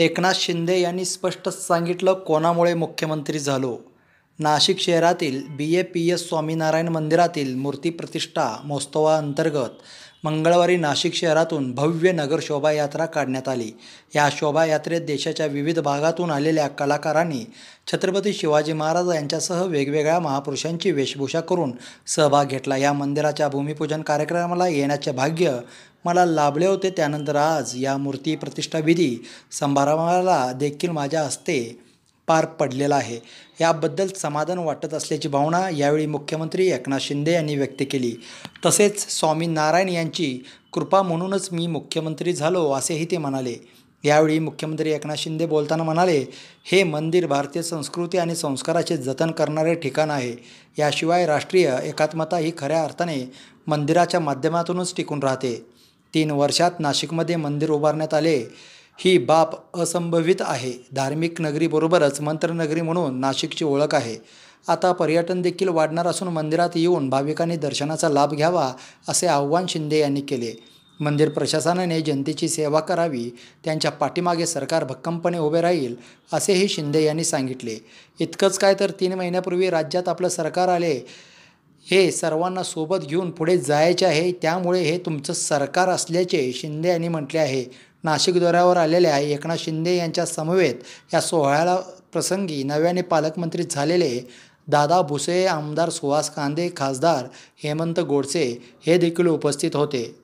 एकनाथ शिंदे यांनी स्पष्ट सांगितलं कोणामुळे मुख्यमंत्री झालो नाशिक शहरातील B A P S Swaminarayan मंदिरातील मूर्तीप्रतिष्ठा महोत्सवाअंतर्गत मंगळवारी नाशिक शहरातून भव्य नगर शोभायात्रा काढण्यात आली या शोभायात्रेत देशाच्या विविध भागातून आलेल्या कलाकारांनी छत्रपती शिवाजी महाराज यांच्यासह वेगवेगळ्या महापुरुषांची वेशभूषा करून सहभाग घेतला या मंदिराच्या भूमिपूजन कार्यक्रमाला येण्याचे भाग्य मला लाभले होते त्यानंतर आज या मूर्ती विधी समारंभाला देखील माझ्या हस्ते पार पडलेला आहे याबद्दल समाधान वाटत असल्याची भावना यावेळी मुख्यमंत्री एकनाथ शिंदे यांनी व्यक्त केली तसेच स्वामी नारायण यांची कृपा म्हणूनच मी मुख्यमंत्री झालो असेही ते म्हणाले यावेळी मुख्यमंत्री एकनाथ शिंदे बोलताना म्हणाले हे मंदिर भारतीय संस्कृती आणि संस्काराचे जतन करणारे ठिकाण आहे याशिवाय राष्ट्रीय एकात्मता ही खऱ्या अर्थाने मंदिराच्या माध्यमातूनच टिकून राहते तीन वर्षात नाशिकमध्ये मंदिर उभारण्यात आले ही बाब असंभवित आहे धार्मिक नगरीबरोबरच मंत्रनगरी म्हणून नाशिकची ओळख आहे आता पर्यटन देखील वाढणार असून मंदिरात येऊन भाविकांनी दर्शनाचा लाभ घ्यावा असे आव्हान शिंदे यांनी केले मंदिर प्रशासनाने जनतेची सेवा करावी त्यांच्या पाठीमागे सरकार भक्कमपणे उभे राहील असेही शिंदे यांनी सांगितले इतकंच काय तर तीन महिन्यापूर्वी राज्यात आपलं सरकार आले हे सर्वांना सोबत घेऊन पुढे जायचे आहे त्यामुळे हे तुमचं सरकार असल्याचे शिंदे यांनी म्हटले आहे नाशिक दौऱ्यावर आलेल्या एकनाथ शिंदे यांच्या समवेत या सोहळ्याला प्रसंगी नव्याने पालकमंत्री झालेले दादा भुसे आमदार सुहास कांदे खासदार हेमंत गोडसे हे देखील उपस्थित होते